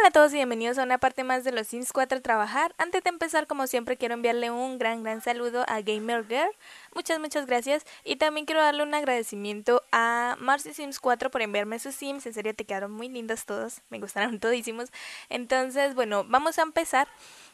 Hola a todos y bienvenidos a una parte más de los Sims 4 Trabajar. Antes de empezar, como siempre, quiero enviarle un gran, gran saludo a Gamer Girl. Muchas, muchas gracias. Y también quiero darle un agradecimiento a Marcy Sims 4 por enviarme sus Sims. En serio, te quedaron muy lindas todas. Me gustaron todísimos. Entonces, bueno, vamos a empezar.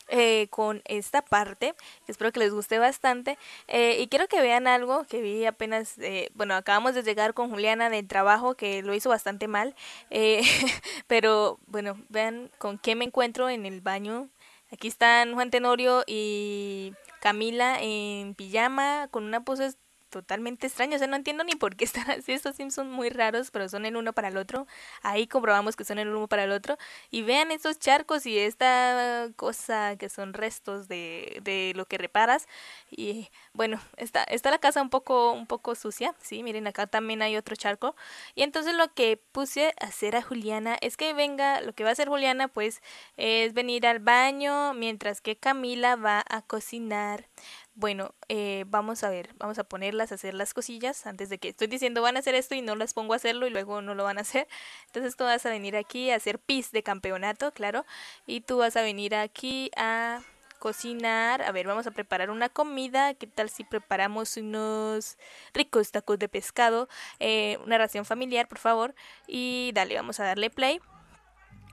Eh, con esta parte, espero que les guste bastante. Eh, y quiero que vean algo que vi apenas, eh, bueno, acabamos de llegar con Juliana del trabajo, que lo hizo bastante mal, pero bueno, vean con qué me encuentro en el baño. Aquí están Juan Tenorio y Camila en pijama, con una pose totalmente extraño. O sea, no entiendo ni por qué están así. Estos Sims son muy raros, pero son el uno para el otro. Ahí comprobamos que son el uno para el otro. Y vean estos charcos y esta cosa que son restos de, lo que reparas. Y bueno, está, está la casa un poco, un poco sucia. Sí, miren, acá también hay otro charco. Y entonces lo que puse a hacer a Juliana es que venga, lo que va a hacer Juliana pues es venir al baño mientras que Camila va a cocinar. Bueno, eh, vamos a ver, vamos a ponerlas, a hacer las cosillas antes de que estoy diciendo van a hacer esto y no las pongo a hacerlo y luego no lo van a hacer. Entonces tú vas a venir aquí a hacer pis de campeonato, claro, y tú vas a venir aquí a cocinar. A ver, vamos a preparar una comida. ¿Qué tal si preparamos unos ricos tacos de pescado? Eh, una ración familiar, por favor. Y dale, vamos a darle play.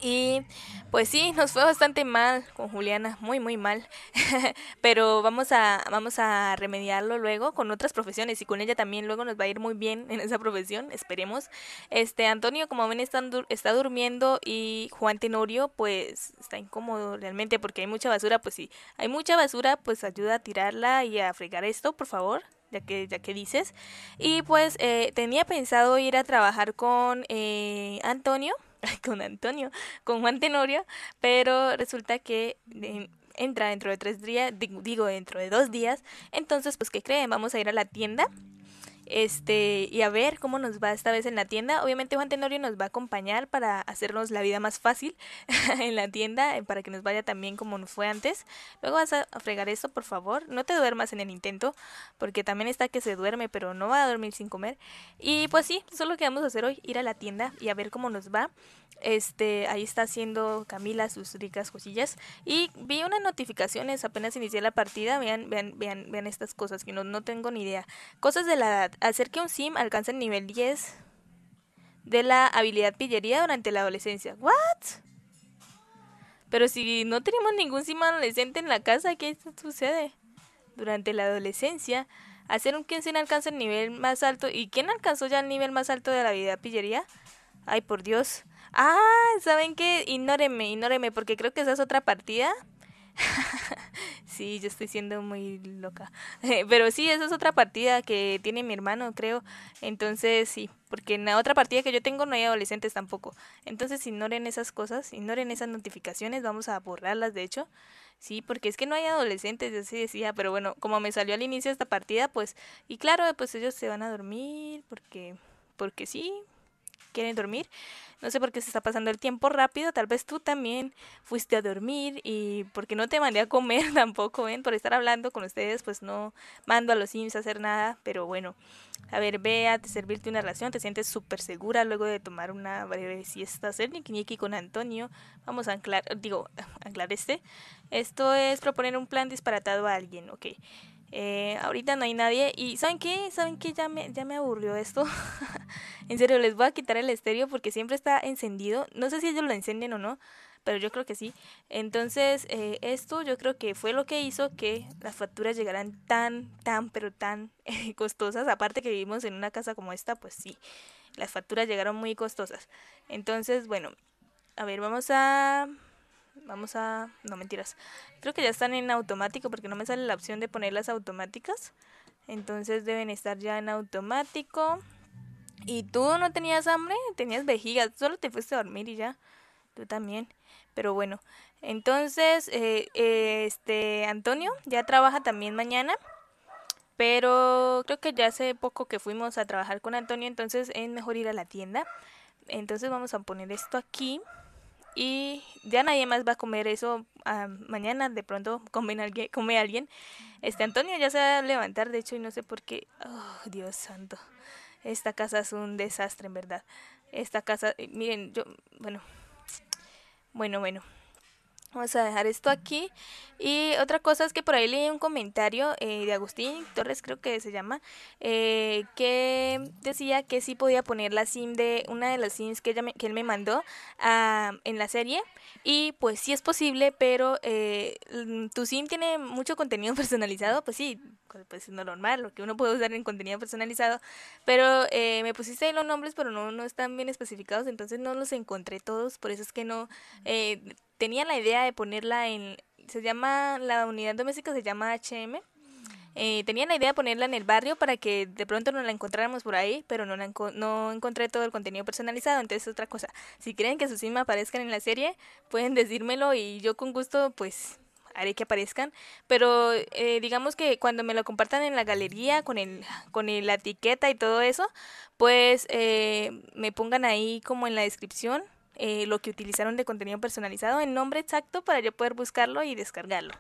Y pues sí, nos fue bastante mal con Juliana, muy muy mal, pero vamos a vamos a remediarlo luego con otras profesiones y con ella también luego nos va a ir muy bien en esa profesión, esperemos. Este Antonio, como ven, está, está durmiendo y Juan Tenorio pues está incómodo realmente porque hay mucha basura, pues sí, hay mucha basura, pues ayuda a tirarla y a fregar esto, por favor ya que, ya que dices. Y pues eh, tenía pensado ir a trabajar con eh, Antonio, con Antonio, con Juan Tenorio, pero resulta que em, entra dentro de tres días, digo dentro de dos días, entonces pues ¿qué creen? Vamos a ir a la tienda este y a ver cómo nos va esta vez en la tienda. Obviamente Juan Tenorio nos va a acompañar para hacernos la vida más fácil en la tienda, eh, para que nos vaya tan bien como nos fue antes. Luego vas a fregar esto, por favor. No te duermas en el intento, porque también está que se duerme, pero no va a dormir sin comer. Y pues sí, eso es lo que vamos a hacer hoy, ir a la tienda y a ver cómo nos va. Este, ahí está haciendo Camila sus ricas cosillas. Y vi unas notificaciones, apenas inicié la partida. Vean, vean, vean, estas cosas que no, no tengo ni idea. Cosas de la edad. Hacer que un sim alcance el nivel 10 de la habilidad pillería durante la adolescencia. ¿What? Pero si no tenemos ningún sim adolescente en la casa, ¿qué sucede? Durante la adolescencia, hacer un quien sim alcance el nivel más alto. ¿Y quién alcanzó ya el nivel más alto de la habilidad pillería? Ay, por Dios. Ah, ¿saben qué? Ignórenme, ignórenme, porque creo que esa es otra partida. sí, yo estoy siendo muy loca. Pero sí, esa es otra partida que tiene mi hermano, creo. Entonces, sí, porque en la otra partida que yo tengo no hay adolescentes tampoco. Entonces, ignoren esas cosas, ignoren esas notificaciones, vamos a borrarlas, de hecho. Sí, porque es que no hay adolescentes, así decía. Pero bueno, como me salió al inicio esta partida, pues... Y claro, pues ellos se van a dormir porque... Porque sí, quieren dormir. No sé por qué se está pasando el tiempo rápido. Tal vez tú también fuiste a dormir y porque no te mandé a comer tampoco, ¿ven? Por estar hablando con ustedes, pues no mando a los Sims a hacer nada. Pero bueno, a ver, vea, a servirte una relación. Te sientes súper segura luego de tomar una breve siesta. Hacer niquiniqui con Antonio. Vamos a anclar, digo, anclar este. Esto es proponer un plan disparatado a alguien, ok. Eh, ahorita no hay nadie. Y ¿saben qué? ¿Saben qué? Ya me, ya me aburrió esto. En serio, les voy a quitar el estéreo porque siempre está encendido. No sé si ellos lo encienden o no, pero yo creo que sí. Entonces, eh, esto yo creo que fue lo que hizo que las facturas llegaran tan, tan, pero tan costosas. Aparte que vivimos en una casa como esta, pues sí, las facturas llegaron muy costosas. Entonces, bueno, a ver, vamos a... Vamos a... No mentiras. Creo que ya están en automático porque no me sale la opción de ponerlas automáticas. Entonces deben estar ya en automático. Y tú no tenías hambre, tenías vejiga, solo te fuiste a dormir y ya. Tú también. Pero bueno, entonces, eh, eh, este, Antonio ya trabaja también mañana. Pero creo que ya hace poco que fuimos a trabajar con Antonio, entonces es mejor ir a la tienda. Entonces vamos a poner esto aquí. Y ya nadie más va a comer eso ah, mañana. De pronto come alguien, Este Antonio ya se va a levantar, de hecho, y no sé por qué. Oh, Dios santo. Esta casa es un desastre, en verdad. Esta casa, eh, miren, yo, bueno, bueno, bueno. Vamos a dejar esto aquí. Y otra cosa es que por ahí leí un comentario eh, de Agustín Torres, creo que se llama, eh, que decía que sí podía poner la sim de una de las sims que, ella él me mandó ah, en la serie. Y pues sí es posible, pero eh, mm, tu sim tiene mucho contenido personalizado, pues sí, pues, pues es normal, lo que uno puede usar en contenido personalizado. Pero me pusiste ahí los nombres, pero no, no están bien especificados, entonces no los encontré todos, por eso es que no tenía la idea de ponerla en, se llama, la unidad doméstica se llama HM. Eh, tenía la idea de ponerla en el barrio para que de pronto no la encontráramos por ahí, pero no, no encontré todo el contenido personalizado, entonces otra cosa. Si creen que sus me aparezcan en la serie, pueden decírmelo y yo con gusto pues haré que aparezcan, pero eh, digamos que cuando me lo compartan en la galería con el con la etiqueta y todo eso, pues eh, me pongan ahí como en la descripción eh, lo que utilizaron de contenido personalizado en nombre exacto para yo poder buscarlo y descargarlo.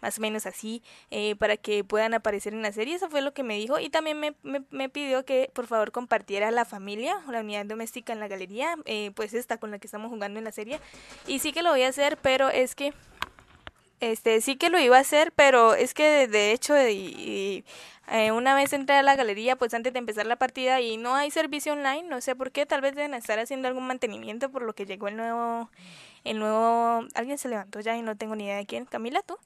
Más o menos así, eh, para que puedan aparecer en la serie. Eso fue lo que me dijo. Y también me, pidió que por favor compartiera la familia, o la unidad doméstica en la galería, eh, pues esta con la que estamos jugando en la serie. Y sí que lo voy a hacer, pero es que este, sí que lo iba a hacer, pero es que de hecho eh, una vez entré a la galería, pues antes de empezar la partida y no hay servicio online, no sé por qué, tal vez deben estar haciendo algún mantenimiento por lo que llegó el nuevo, el nuevo, alguien se levantó ya y no tengo ni idea de quién, Camila, tú.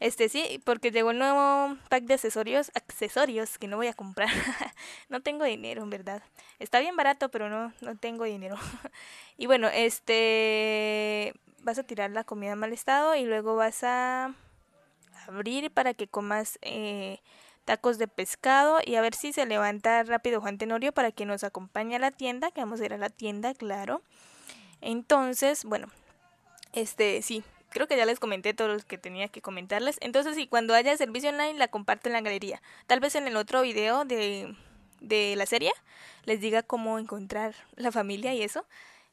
Este sí, porque llegó el nuevo pack de accesorios, accesorios que no voy a comprar. no tengo dinero, en verdad. Está bien barato, pero no, no tengo dinero. y bueno, este vas a tirar la comida mal estado y luego vas a abrir para que comas eh, tacos de pescado y a ver si se levanta rápido Juan Tenorio para que nos acompañe a la tienda, que vamos a ir a la tienda, claro. Entonces, bueno, este sí, creo que ya les comenté todo lo que tenía que comentarles. Entonces, si cuando haya servicio online la comparto en la galería. Tal vez en el otro video de, de la serie les diga cómo encontrar la familia y eso.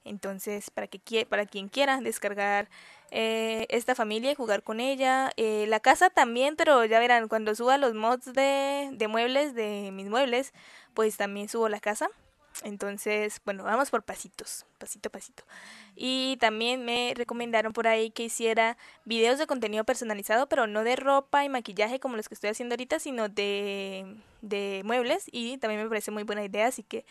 Entonces, para, que, para quien quiera descargar eh, esta familia y jugar con ella. Eh, la casa también, pero ya verán, cuando suba los mods de, de muebles, de mis muebles, pues también subo la casa. Entonces, bueno, vamos por pasitos, pasito a pasito. Y también me recomendaron por ahí que hiciera videos de contenido personalizado, pero no de ropa y maquillaje como los que estoy haciendo ahorita, sino de, de muebles. Y también me parece muy buena idea, así que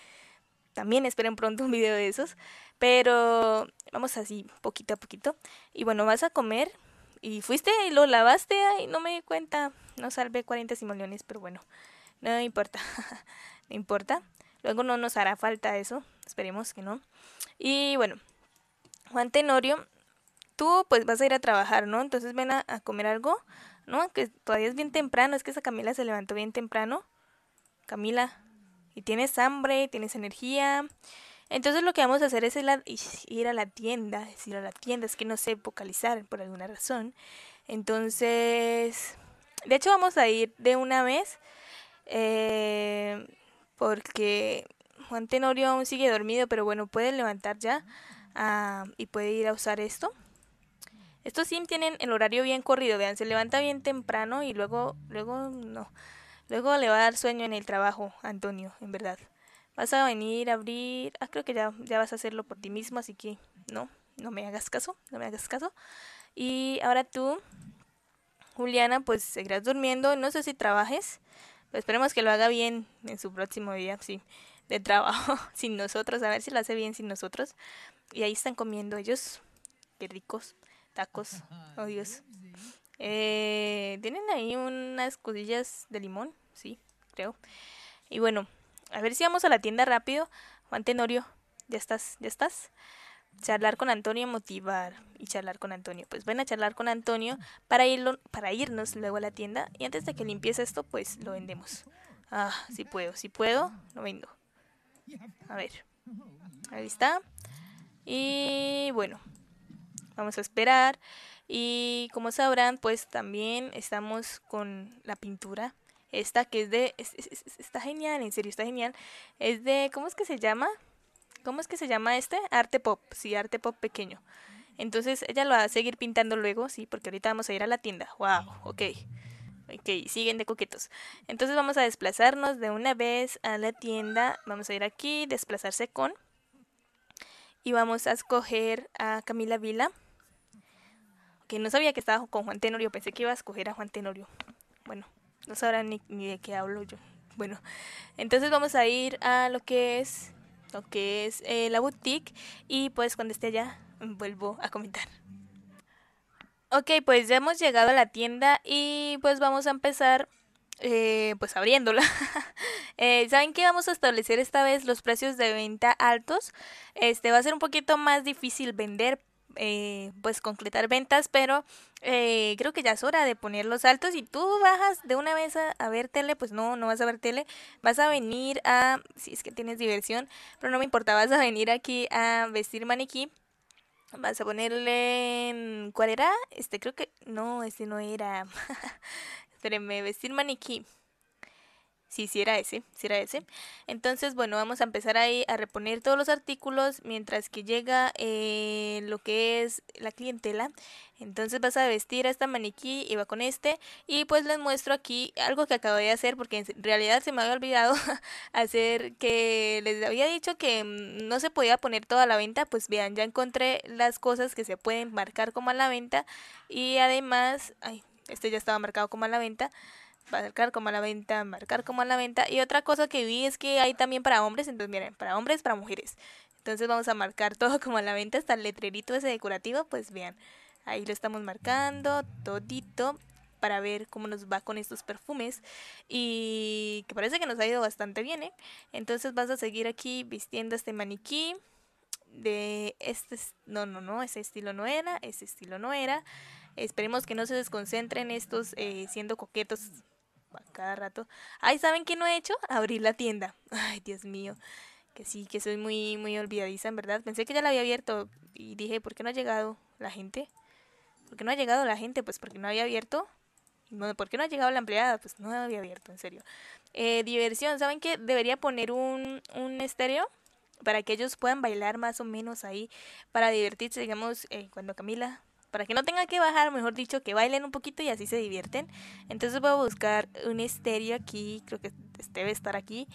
también esperen pronto un video de esos. Pero vamos así, poquito a poquito. Y bueno, vas a comer. Y fuiste y lo lavaste. y no me di cuenta. No salvé 40 simoleones, pero bueno. No importa. no importa. Luego no nos hará falta eso. Esperemos que no. Y bueno, Juan Tenorio, tú pues vas a ir a trabajar, ¿no? Entonces ven a, a comer algo. No, que todavía es bien temprano. Es que esa Camila se levantó bien temprano. Camila, tienes hambre, tienes energía. Entonces lo que vamos a hacer es ir a la tienda, es a la tienda, es que no sé vocalizar por alguna razón. Entonces, de hecho vamos a ir de una vez eh, porque Juan Tenorio aún sigue dormido, pero bueno, puede levantar ya ah, y puede ir a usar esto. Estos sí tienen el horario bien corrido, vean, se levanta bien temprano y luego, luego no. Luego le va a dar sueño en el trabajo, Antonio, en verdad. Vas a venir a abrir. Ah, creo que ya, ya vas a hacerlo por ti mismo, así que no, no me hagas caso, no me hagas caso. Y ahora tú, Juliana, pues seguirás durmiendo. No sé si trabajes. Pues esperemos que lo haga bien en su próximo día, sí, de trabajo, sin nosotros. A ver si lo hace bien sin nosotros. Y ahí están comiendo ellos. Qué ricos tacos. Oh Dios. Eh, tienen ahí unas escudillas de limón, sí, creo. Y bueno, a ver si vamos a la tienda rápido. Juan Tenorio, ya estás, ya estás. Charlar con Antonio, motivar y charlar con Antonio. Pues ven a charlar con Antonio para, para irnos luego a la tienda. Y antes de que limpieza esto, pues lo vendemos. Ah, si puedo, si puedo, lo vendo. A ver. Ahí está. Y bueno, vamos a esperar. Y como sabrán, pues también estamos con la pintura. Esta que es de... está genial, en serio, está genial. Es de... ¿Cómo es que se llama? ¿Cómo es que se llama este? Arte pop, sí, arte pop pequeño. Entonces ella lo va a seguir pintando luego, sí, porque ahorita vamos a ir a la tienda. ¡Wow! Ok. Ok, siguen de coquetos. Entonces vamos a desplazarnos de una vez a la tienda. Vamos a ir aquí, desplazarse con. Y vamos a escoger a Camila Vila que no sabía que estaba con Juan Tenorio, pensé que iba a escoger a Juan Tenorio. Bueno, no sabrán ni, de qué hablo yo. Bueno, entonces vamos a ir a lo que es lo que es eh, la boutique y pues cuando esté allá vuelvo a comentar. Ok, pues ya hemos llegado a la tienda y pues vamos a empezar eh, pues abriéndola. Eh, Saben que vamos a establecer esta vez los precios de venta altos. Este va a ser un poquito más difícil vender, eh, pues concretar ventas, pero eh, creo que ya es hora de poner los altos. y tú bajas de una vez a, a, ver tele, pues no, no vas a ver tele, vas a venir a, si es que tienes diversión, pero no me importa, vas a venir aquí a vestir maniquí. Vas a ponerle, ¿cuál era? Este creo que, no, este no era. Espérenme, vestir maniquí. Si, si era ese, si era ese. Entonces, bueno, vamos a empezar ahí a reponer todos los artículos mientras que llega eh, lo que es la clientela. Entonces vas a vestir a esta maniquí y va con este. Y pues les muestro aquí algo que acabo de hacer porque en realidad se me había olvidado hacer que les había dicho que no se podía poner toda la venta. Pues vean, ya encontré las cosas que se pueden marcar como a la venta. Y además, ay, este ya estaba marcado como a la venta marcar como a la venta, marcar como a la venta. Y otra cosa que vi es que hay también para hombres, entonces miren, para hombres, para mujeres. Entonces vamos a marcar todo como a la venta, hasta el letrerito ese decorativo, pues vean, ahí lo estamos marcando todito para ver cómo nos va con estos perfumes y que parece que nos ha ido bastante bien, ¿eh? Entonces vas a seguir aquí vistiendo este maniquí de este no no no ese estilo no era ese estilo no era esperemos que no se desconcentren estos eh, siendo coquetos cada rato. Ay, ¿saben qué no he hecho? Abrir la tienda. Ay, Dios mío. Que sí, que soy muy, muy olvidadiza, en verdad. Pensé que ya la había abierto y dije, ¿por qué no ha llegado la gente? ¿Por qué no ha llegado la gente? Pues porque no había abierto. ¿Por qué no ha llegado la empleada? Pues no había abierto, en serio. Eh, diversión, ¿saben qué? Debería poner un, un estéreo para que ellos puedan bailar más o menos ahí, para divertirse, digamos, eh, cuando Camila para que no tenga que bajar, mejor dicho, que bailen un poquito y así se divierten. Entonces voy a buscar un estéreo aquí, creo que este debe estar aquí.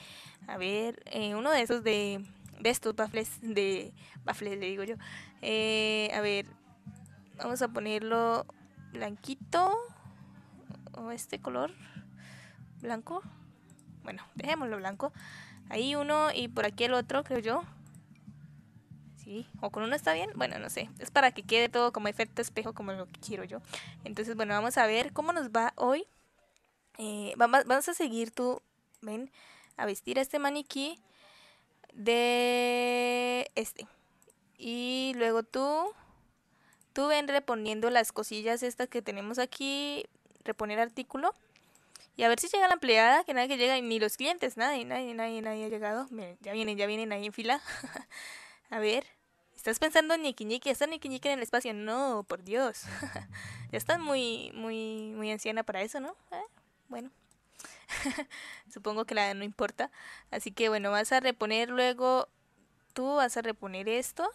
A ver, eh, uno de esos de, estos baffles, de baffles le digo yo. Eh, a ver, vamos a ponerlo blanquito o este color blanco. Bueno, dejémoslo blanco. Ahí uno y por aquí el otro, creo yo o con uno está bien, bueno, no sé, es para que quede todo como efecto espejo, como lo que quiero yo. Entonces, bueno, vamos a ver cómo nos va hoy. Eh, vamos, vamos a seguir tú, ven, a vestir a este maniquí de este. Y luego tú, tú ven reponiendo las cosillas estas que tenemos aquí, reponer artículo. Y a ver si llega la empleada, que nadie que llega, ni los clientes, nadie, nadie, nadie, nadie ha llegado. Miren, ya vienen, ya vienen ahí en fila. a ver estás pensando en está en el espacio. No, por Dios. ya estás muy, muy, muy anciana para eso, ¿no? Ah, bueno. Supongo que la no importa. Así que bueno, vas a reponer luego. Tú vas a reponer esto.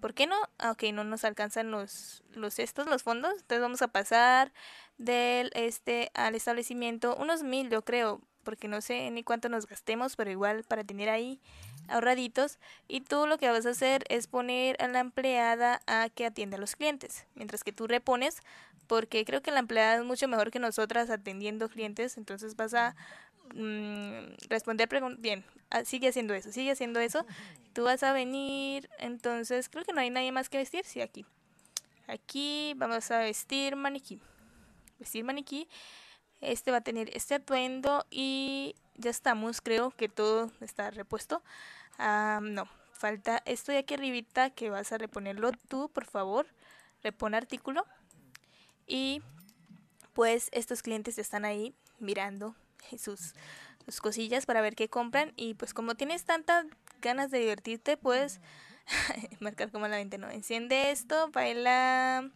¿Por qué no? Ah, okay, no nos alcanzan los, los estos, los fondos. Entonces vamos a pasar del este al establecimiento. Unos mil, yo creo. Porque no sé ni cuánto nos gastemos, pero igual para tener ahí ahorraditos y tú lo que vas a hacer es poner a la empleada a que atienda a los clientes, mientras que tú repones, porque creo que la empleada es mucho mejor que nosotras atendiendo clientes, entonces vas a mm, responder preguntas, bien, ah, sigue haciendo eso, sigue haciendo eso, tú vas a venir, entonces creo que no hay nadie más que vestir, sí, aquí, aquí vamos a vestir maniquí, vestir maniquí, este va a tener este atuendo y ya estamos, creo que todo está repuesto. Ah, no, falta esto de aquí arribita que vas a reponerlo tú, por favor. Repon artículo. Y pues estos clientes están ahí mirando sus, sus cosillas para ver qué compran. Y pues como tienes tantas ganas de divertirte, pues marcar como la venta no. Enciende esto, baila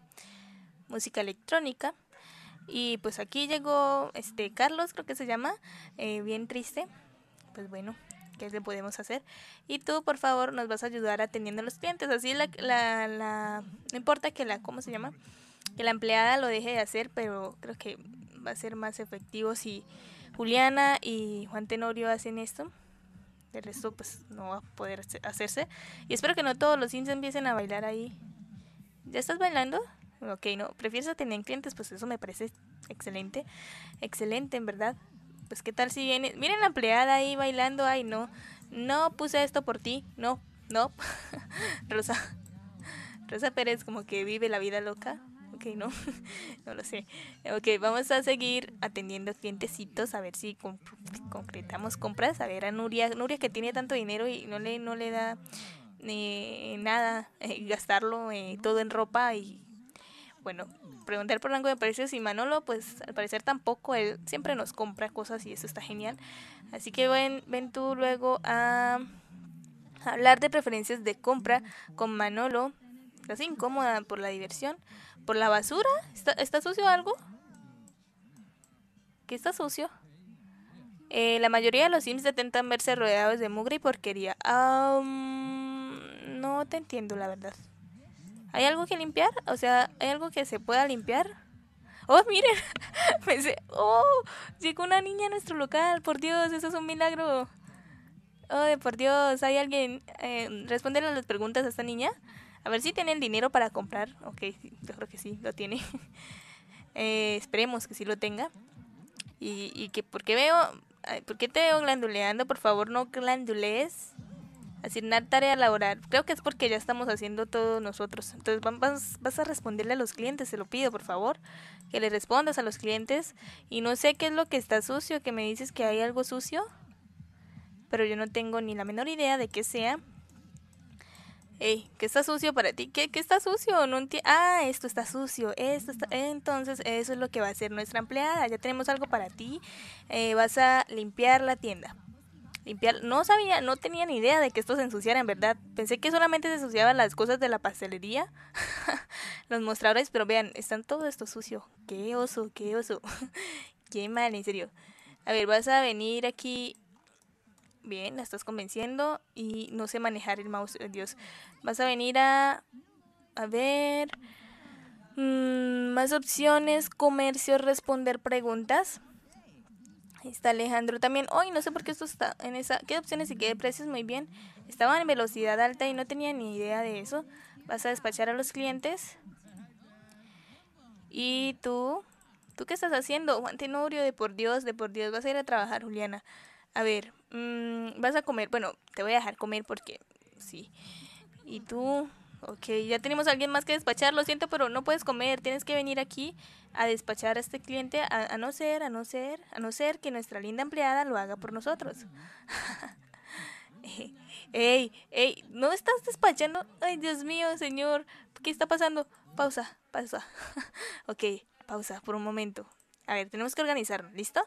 música electrónica. Y pues aquí llegó este Carlos, creo que se llama, eh, bien triste. Pues bueno, qué le podemos hacer. Y tú, por favor, nos vas a ayudar atendiendo a los clientes. Así la, la, la no importa que la, ¿cómo se llama? Que la empleada lo deje de hacer, pero creo que va a ser más efectivo si Juliana y Juan Tenorio hacen esto. El resto pues no va a poder hacerse. Y espero que no todos los indios empiecen a bailar ahí. ¿Ya estás bailando? Ok, no. ¿Prefieres tener clientes? Pues eso me parece excelente. Excelente, en verdad pues qué tal si viene, miren la empleada ahí bailando, ay no, no puse esto por ti, no, no, Rosa, Rosa Pérez como que vive la vida loca, ok, no, no lo sé, ok, vamos a seguir atendiendo clientecitos, a ver si concretamos compras, a ver a Nuria, Nuria que tiene tanto dinero y no le, no le da eh, nada, eh, gastarlo eh, todo en ropa y bueno, preguntar por rango de precios y Manolo, pues al parecer tampoco, él siempre nos compra cosas y eso está genial. Así que ven, ven tú luego a hablar de preferencias de compra con Manolo. Estás incómoda por la diversión, por la basura. ¿Está, sucio algo? ¿Qué está sucio? Eh, la mayoría de los Sims intentan verse rodeados de mugre y porquería. no te entiendo, la verdad. ¿Hay algo que limpiar? O sea, ¿hay algo que se pueda limpiar? Oh, miren, pensé, oh, llegó una niña a nuestro local, por Dios, eso es un milagro. Oh, por Dios, ¿hay alguien? Eh, responden a las preguntas a esta niña. A ver si tienen tiene dinero para comprar. Ok, yo creo que sí, lo tiene. Eh, esperemos que sí lo tenga. Y, que, porque veo, porque ¿por qué te veo glanduleando? Por favor, no glandulees. Asignar tarea laboral. Creo que es porque ya estamos haciendo todo nosotros. Entonces vas, vas a responderle a los clientes, Se lo pido por favor, que le respondas a los clientes. Y no sé qué es lo que está sucio, que me dices que hay algo sucio, pero yo no tengo ni la menor idea de qué sea. Ey, ¿qué está sucio para ti? ¿Qué, está sucio? No ah, esto está sucio, esto Entonces, eso es lo que va a hacer nuestra empleada. Ya tenemos algo para ti. Eh, vas a limpiar la tienda limpiar. No sabía, no tenía ni idea de que esto se ensuciara, en verdad. Pensé que solamente se ensuciaban las cosas de la pastelería, los mostradores, pero vean, están todo esto sucio. Qué oso, qué oso. qué mal, en serio. A ver, vas a venir aquí. Bien, la estás convenciendo y no sé manejar el mouse, eh, Dios. Vas a venir a... A ver... Mm, más opciones, comercio, responder preguntas. Está Alejandro también. Hoy no sé por qué esto está en esa. ¿Qué opciones y qué precios? Muy bien. Estaban en velocidad alta y no tenía ni idea de eso. Vas a despachar a los clientes. Y tú. ¿Tú qué estás haciendo? Juan Tenorio, de por Dios, de por Dios. Vas a ir a trabajar, Juliana. A ver, mm, vas a comer. Bueno, te voy a dejar comer porque. Sí. Y tú. Ok, ya tenemos a alguien más que despachar. Lo siento, pero no puedes comer. Tienes que venir aquí a despachar a este cliente, a, no ser, a no ser, a no ser que nuestra linda empleada lo haga por nosotros. ¡Ey! ¡Ey! ¿No estás despachando? ¡Ay, Dios mío, señor! ¿Qué está pasando? Pausa, pausa. ok, pausa por un momento. A ver, tenemos que organizarnos, ¿listo?